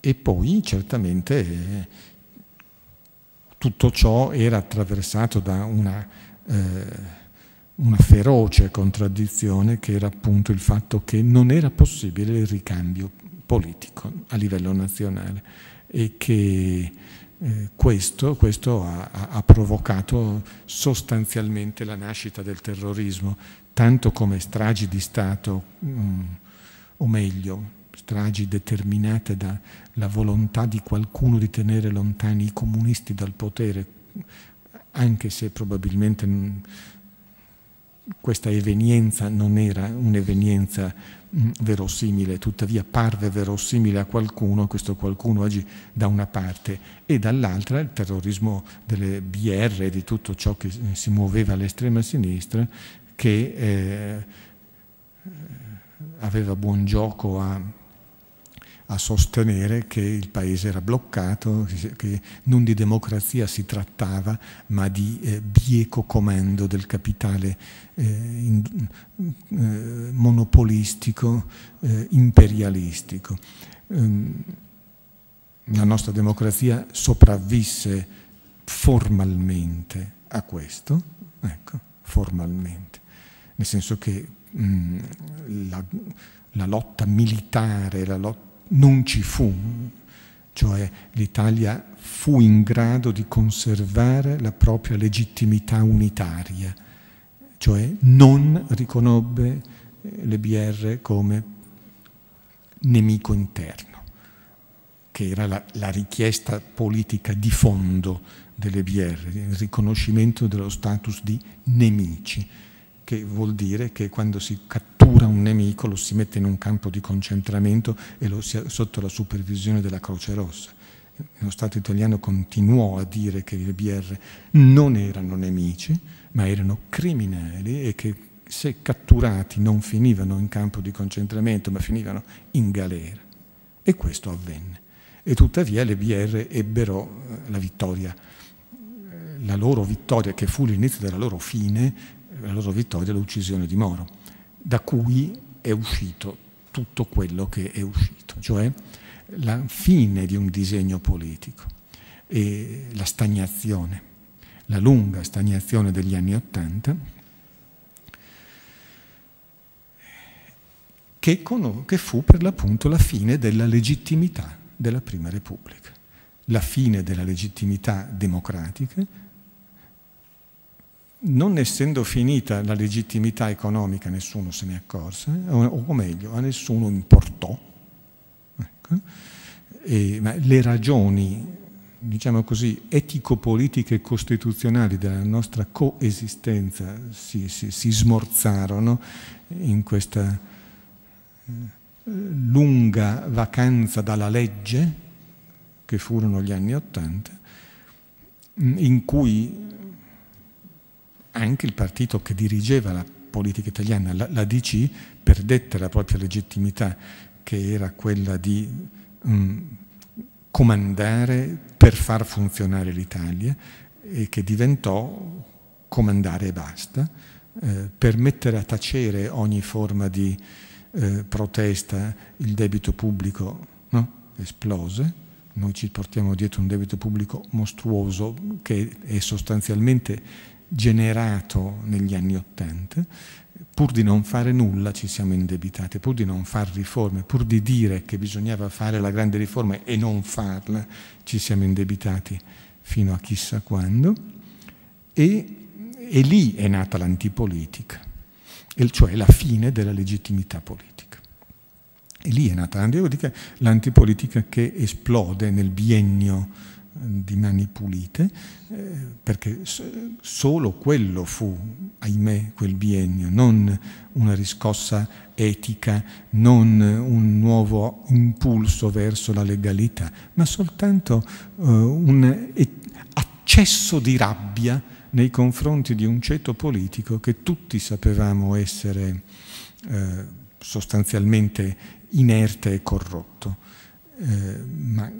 E poi certamente tutto ciò era attraversato da una, eh, una feroce contraddizione che era appunto il fatto che non era possibile il ricambio politico a livello nazionale e che eh, questo, questo ha, ha, provocato sostanzialmente la nascita del terrorismo, tanto come stragi di Stato, mh, mm, o meglio, stragi determinate dalla volontà di qualcuno di tenere lontani i comunisti dal potere, anche se probabilmente questa evenienza non era un'evenienza verosimile, tuttavia parve verosimile a qualcuno, questo qualcuno oggi da una parte e dall'altra il terrorismo delle BR e di tutto ciò che si muoveva all'estrema sinistra che eh, aveva buon gioco a a sostenere che il paese era bloccato, che non di democrazia si trattava, ma di eh, bieco comando del capitale eh, in, eh, monopolistico, eh, imperialistico. Ehm, la nostra democrazia sopravvisse formalmente a questo, ecco, formalmente, nel senso che mh, mm, la, la lotta militare, la lotta non ci fu, cioè l'Italia fu in grado di conservare la propria legittimità unitaria, cioè non riconobbe eh, le BR come nemico interno, che era la, la richiesta politica di fondo delle BR, il riconoscimento dello status di nemici, che vuol dire che quando si cattiva cattura un nemico, lo si mette in un campo di concentramento e lo si ha sotto la supervisione della Croce Rossa. Lo Stato italiano continuò a dire che i BR non erano nemici, ma erano criminali e che se catturati non finivano in campo di concentramento, ma finivano in galera. E questo avvenne. E tuttavia le BR ebbero eh, la vittoria, eh, la loro vittoria, che fu l'inizio della loro fine, la loro vittoria è l'uccisione di Moro da cui è uscito tutto quello che è uscito, cioè la fine di un disegno politico e la stagnazione, la lunga stagnazione degli anni Ottanta, che, che fu per l'appunto la fine della legittimità della Prima Repubblica, la fine della legittimità democratica non essendo finita la legittimità economica, nessuno se ne accorse, o meglio, a nessuno importò. Ecco. E, ma le ragioni, diciamo così, etico-politiche e costituzionali della nostra coesistenza si, si, si smorzarono in questa eh, lunga vacanza dalla legge, che furono gli anni Ottanta, in cui anche il partito che dirigeva la politica italiana, la, la DC, perdette la propria legittimità, che era quella di mh, mm, comandare per far funzionare l'Italia e che diventò comandare e basta, eh, per mettere a tacere ogni forma di eh, protesta, il debito pubblico no? esplose, noi ci portiamo dietro un debito pubblico mostruoso che è sostanzialmente generato negli anni Ottanta, pur di non fare nulla ci siamo indebitati, pur di non fare riforme, pur di dire che bisognava fare la grande riforma e non farla, ci siamo indebitati fino a chissà quando. E, e lì è nata l'antipolitica, cioè la fine della legittimità politica. E lì è nata l'antipolitica, l'antipolitica che esplode nel biennio di mani pulite, eh, perché solo quello fu, ahimè, quel biennio, non una riscossa etica, non un nuovo impulso verso la legalità, ma soltanto eh, un accesso di rabbia nei confronti di un ceto politico che tutti sapevamo essere eh, sostanzialmente inerte e corrotto. ma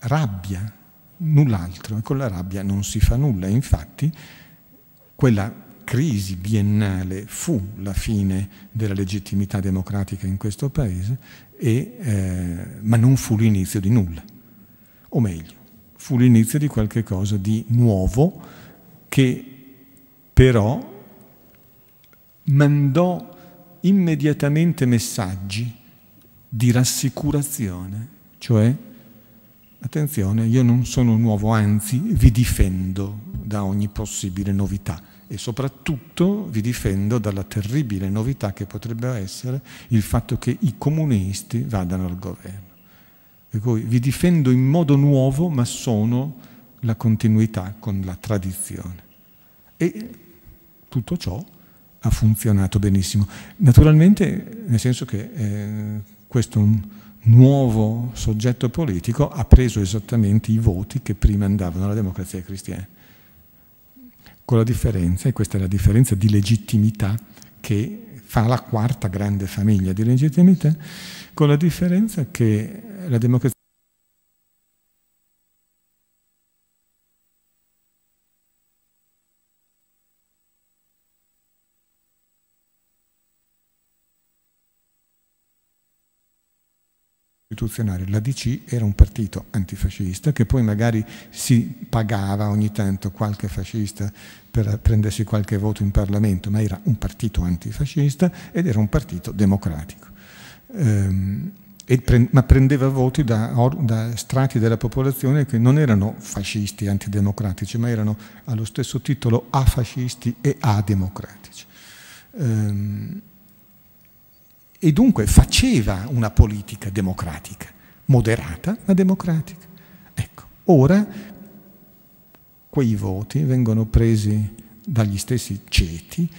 rabbia, null'altro e con la rabbia non si fa nulla. Infatti quella crisi biennale fu la fine della legittimità democratica in questo Paese, e, eh, ma non fu l'inizio di nulla, o meglio, fu l'inizio di qualche cosa di nuovo che però mandò immediatamente messaggi di rassicurazione, cioè Attenzione, io non sono nuovo, anzi vi difendo da ogni possibile novità e soprattutto vi difendo dalla terribile novità che potrebbe essere il fatto che i comunisti vadano al governo. Per cui vi difendo in modo nuovo, ma sono la continuità con la tradizione. E tutto ciò ha funzionato benissimo. Naturalmente, nel senso che eh, questo è un nuovo soggetto politico ha preso esattamente i voti che prima andavano alla democrazia cristiana. Con la differenza, e questa è la differenza di legittimità che fa la quarta grande famiglia di legittimità, con la differenza che la democrazia istituzionale. L'ADC era un partito antifascista che poi magari si pagava ogni tanto qualche fascista per prendersi qualche voto in Parlamento, ma era un partito antifascista ed era un partito democratico. Ehm, pre ma prendeva voti da, da strati della popolazione che non erano fascisti antidemocratici, ma erano allo stesso titolo afascisti e ademocratici. Ehm, e dunque faceva una politica democratica, moderata ma democratica. Ecco, ora quei voti vengono presi dagli stessi ceti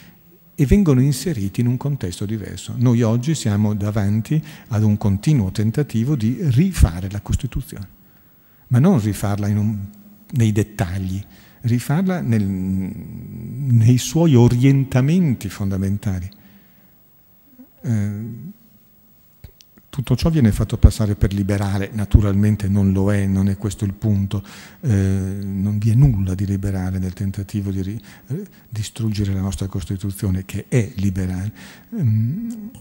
e vengono inseriti in un contesto diverso. Noi oggi siamo davanti ad un continuo tentativo di rifare la Costituzione, ma non rifarla un, nei dettagli, rifarla nel, nei suoi orientamenti fondamentali. Eh, tutto ciò viene fatto passare per liberale, naturalmente non lo è, non è questo il punto, eh, non vi è nulla di liberale nel tentativo di ri, eh, distruggere la nostra Costituzione che è liberale. Ehm,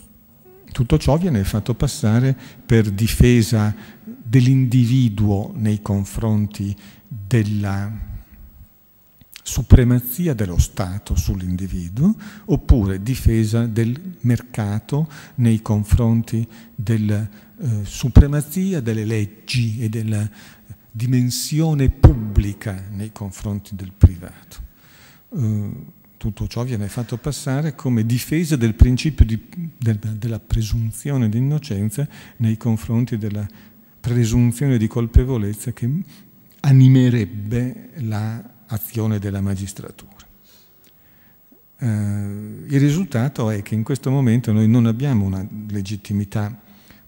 tutto ciò viene fatto passare per difesa dell'individuo nei confronti della supremazia dello Stato sull'individuo oppure difesa del mercato nei confronti della eh, supremazia delle leggi e della dimensione pubblica nei confronti del privato. Eh, tutto ciò viene fatto passare come difesa del principio di, de, della presunzione di innocenza nei confronti della presunzione di colpevolezza che animerebbe la azione della magistratura. Eh, il risultato è che in questo momento noi non abbiamo una legittimità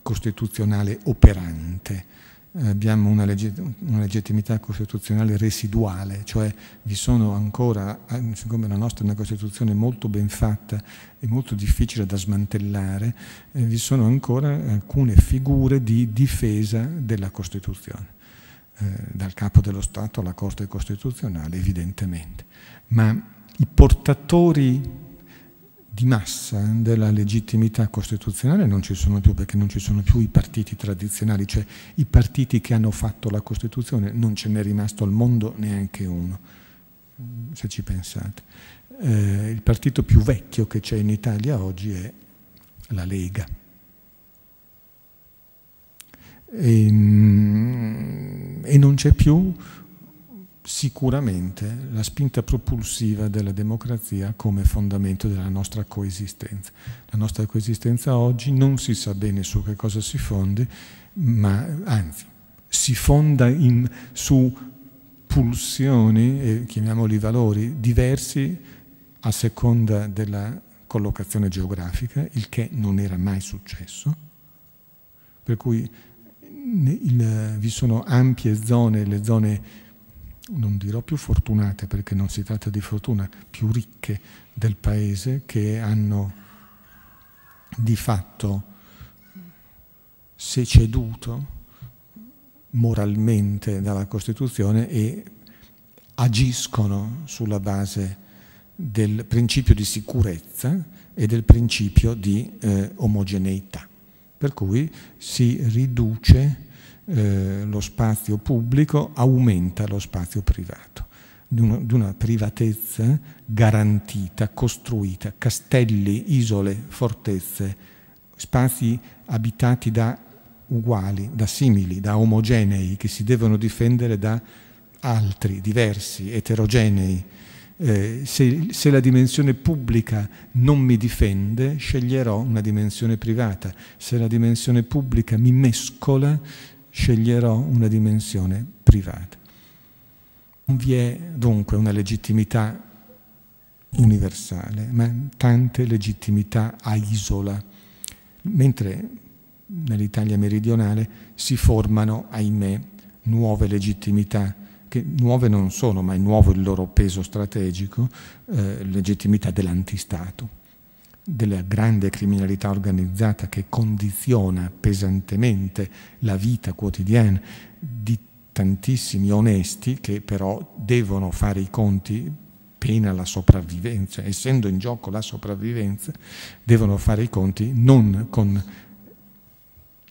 costituzionale operante, abbiamo una, legge, una, legittimità costituzionale residuale, cioè vi sono ancora, eh, siccome la nostra è una Costituzione molto ben fatta e molto difficile da smantellare, eh, vi sono ancora alcune figure di difesa della Costituzione eh, dal capo dello Stato alla Corte Costituzionale, evidentemente, ma i portatori di massa della legittimità costituzionale non ci sono più perché non ci sono più i partiti tradizionali, cioè i partiti che hanno fatto la Costituzione, non ce n'è rimasto al mondo neanche uno, se ci pensate. Eh, il partito più vecchio che c'è in Italia oggi è la Lega. E, ehm, e non c'è più sicuramente la spinta propulsiva della democrazia come fondamento della nostra coesistenza. La nostra coesistenza oggi non si sa bene su che cosa si fonde, ma anzi si fonda in, su pulsioni, eh, chiamiamoli valori, diversi a seconda della collocazione geografica, il che non era mai successo. Per cui il, vi sono ampie zone, le zone non dirò più fortunate perché non si tratta di fortuna, più ricche del paese che hanno di fatto seceduto moralmente dalla Costituzione e agiscono sulla base del principio di sicurezza e del principio di eh, omogeneità per cui si riduce eh, lo spazio pubblico, aumenta lo spazio privato, di una, di una privatezza garantita, costruita, castelli, isole, fortezze, spazi abitati da uguali, da simili, da omogenei, che si devono difendere da altri, diversi, eterogenei eh, se, se, la dimensione pubblica non mi difende, sceglierò una dimensione privata. Se la dimensione pubblica mi mescola, sceglierò una dimensione privata. Non vi è dunque una legittimità universale, ma tante legittimità a isola, mentre nell'Italia meridionale si formano, ahimè, nuove legittimità che nuove non sono, ma è nuovo il loro peso strategico, eh, legittimità dell'antistato, della grande criminalità organizzata che condiziona pesantemente la vita quotidiana di tantissimi onesti che però devono fare i conti pena la sopravvivenza, essendo in gioco la sopravvivenza, devono fare i conti non con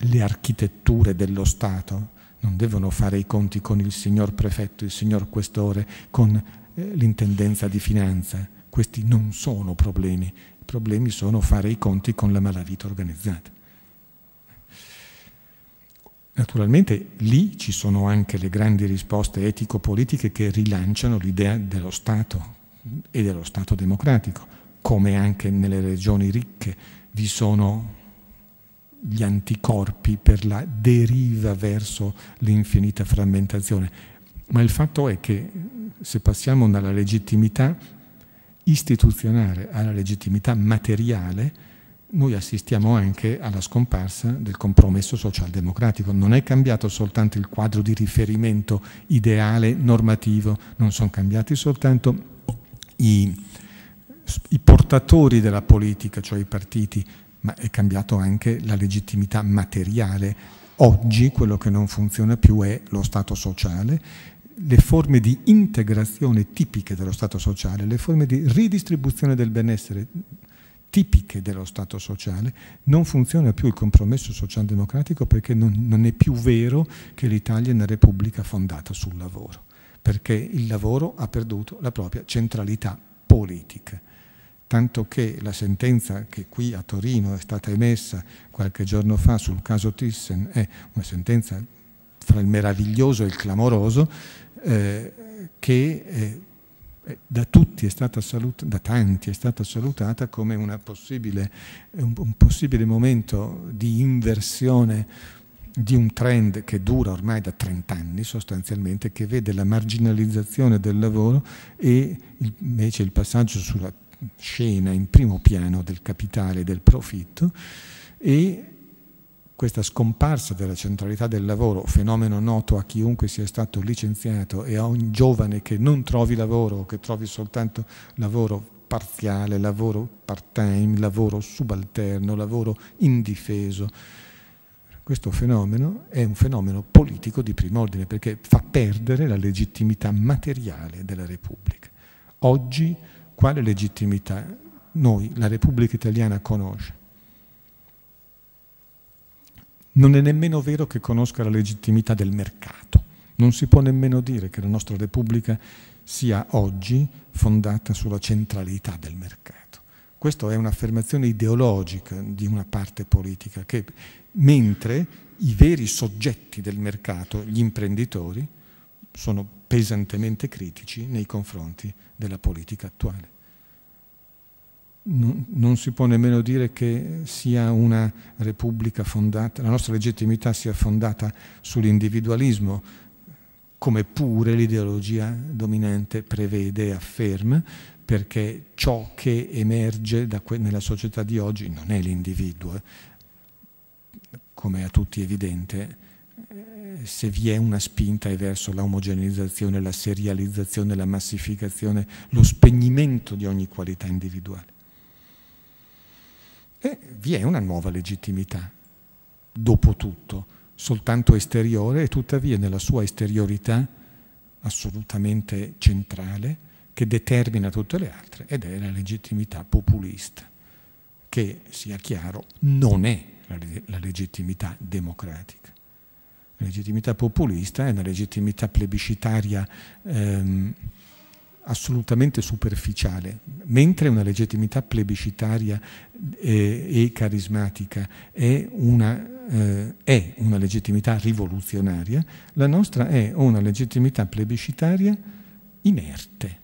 le architetture dello Stato, non devono fare i conti con il signor prefetto, il signor questore, con eh, l'intendenza di finanza. Questi non sono problemi. I problemi sono fare i conti con la malavita organizzata. Naturalmente lì ci sono anche le grandi risposte etico-politiche che rilanciano l'idea dello Stato e dello Stato democratico, come anche nelle regioni ricche vi sono gli anticorpi per la deriva verso l'infinita frammentazione. Ma il fatto è che se passiamo dalla legittimità istituzionale alla legittimità materiale, noi assistiamo anche alla scomparsa del compromesso socialdemocratico. Non è cambiato soltanto il quadro di riferimento ideale, normativo, non sono cambiati soltanto i, i portatori della politica, cioè i partiti, ma è cambiato anche la legittimità materiale. Oggi quello che non funziona più è lo Stato sociale, le forme di integrazione tipiche dello Stato sociale, le forme di ridistribuzione del benessere tipiche dello Stato sociale, non funziona più il compromesso socialdemocratico perché non, non è più vero che l'Italia è una repubblica fondata sul lavoro, perché il lavoro ha perduto la propria centralità politica tanto che la sentenza che qui a Torino è stata emessa qualche giorno fa sul caso Thyssen è una sentenza fra il meraviglioso e il clamoroso eh, che eh, da tutti è stata salutata, da tanti è stata salutata come possibile, un, un, possibile momento di inversione di un trend che dura ormai da 30 anni sostanzialmente, che vede la marginalizzazione del lavoro e invece il passaggio sulla scena in primo piano del capitale e del profitto e questa scomparsa della centralità del lavoro, fenomeno noto a chiunque sia stato licenziato e a un giovane che non trovi lavoro o che trovi soltanto lavoro parziale, lavoro part-time, lavoro subalterno, lavoro indifeso. Questo fenomeno è un fenomeno politico di primo ordine perché fa perdere la legittimità materiale della Repubblica. Oggi quale legittimità noi, la Repubblica Italiana, conosce? Non è nemmeno vero che conosca la legittimità del mercato. Non si può nemmeno dire che la nostra Repubblica sia oggi fondata sulla centralità del mercato. Questa è un'affermazione ideologica di una parte politica che, mentre i veri soggetti del mercato, gli imprenditori, sono pesantemente critici nei confronti della politica attuale. Non, non, si può nemmeno dire che sia una repubblica fondata, la nostra legittimità sia fondata sull'individualismo, come pure l'ideologia dominante prevede e afferma, perché ciò che emerge nella società di oggi non è l'individuo, come a tutti è evidente, se vi è una spinta è verso l'omogeneizzazione, la serializzazione, la massificazione, lo spegnimento di ogni qualità individuale. E vi è una nuova legittimità, dopo tutto, soltanto esteriore e tuttavia nella sua esteriorità assolutamente centrale che determina tutte le altre ed è la legittimità populista, che sia chiaro non è la legittimità democratica. La legittimità populista è una legittimità plebiscitaria ehm, assolutamente superficiale, mentre una legittimità plebiscitaria eh, e carismatica è una, eh, è una, legittimità rivoluzionaria, la nostra è una legittimità plebiscitaria inerte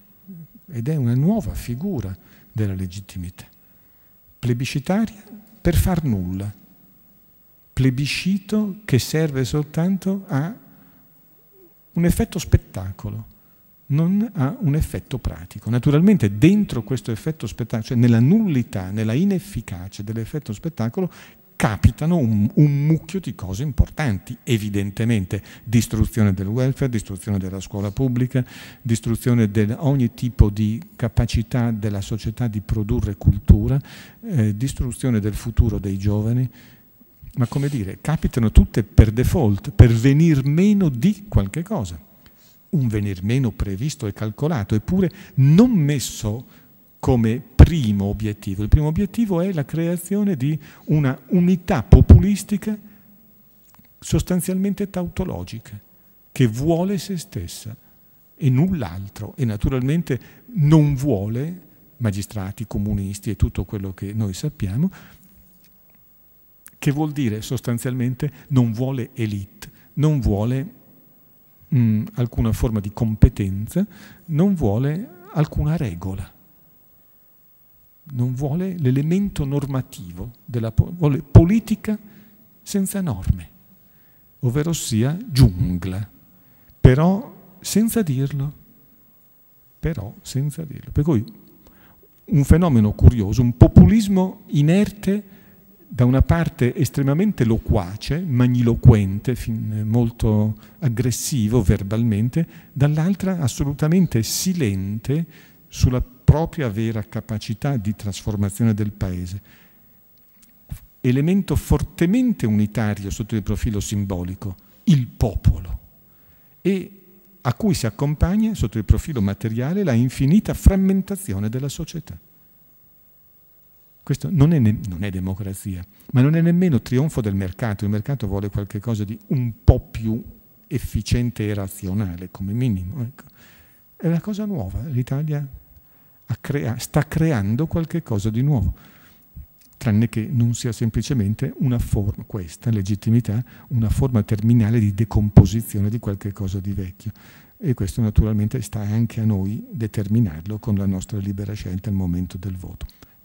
ed è una nuova figura della legittimità, plebiscitaria per far nulla plebiscito che serve soltanto a un effetto spettacolo, non a un effetto pratico. Naturalmente dentro questo effetto spettacolo, cioè nella nullità, nella inefficacia dell'effetto spettacolo, capitano un, un, mucchio di cose importanti, evidentemente distruzione del welfare, distruzione della scuola pubblica, distruzione di ogni tipo di capacità della società di produrre cultura, eh, distruzione del futuro dei giovani, ma come dire, capitano tutte per default, per venir meno di qualche cosa. Un venir meno previsto e calcolato, eppure non messo come primo obiettivo. Il primo obiettivo è la creazione di una unità populistica sostanzialmente tautologica, che vuole se stessa e null'altro e naturalmente non vuole magistrati, comunisti e tutto quello che noi sappiamo, che vuol dire sostanzialmente non vuole elite, non vuole mh, mm, alcuna forma di competenza, non vuole alcuna regola, non vuole l'elemento normativo, della, vuole politica senza norme, ovvero sia giungla, però senza dirlo, però senza dirlo. Per cui un fenomeno curioso, un populismo inerte, da una parte estremamente loquace, magniloquente, eh, molto aggressivo verbalmente, dall'altra assolutamente silente sulla propria vera capacità di trasformazione del paese. Elemento fortemente unitario sotto il profilo simbolico, il popolo, e a cui si accompagna sotto il profilo materiale la infinita frammentazione della società. Questo non è, non è, democrazia, ma non è nemmeno trionfo del mercato. Il mercato vuole qualcosa di un po' più efficiente e razionale, come minimo. Ecco. È una cosa nuova. L'Italia crea sta creando qualcosa di nuovo, tranne che non sia semplicemente una forma, questa legittimità, una forma terminale di decomposizione di qualcosa di vecchio. E questo naturalmente sta anche a noi determinarlo con la nostra libera scelta al momento del voto.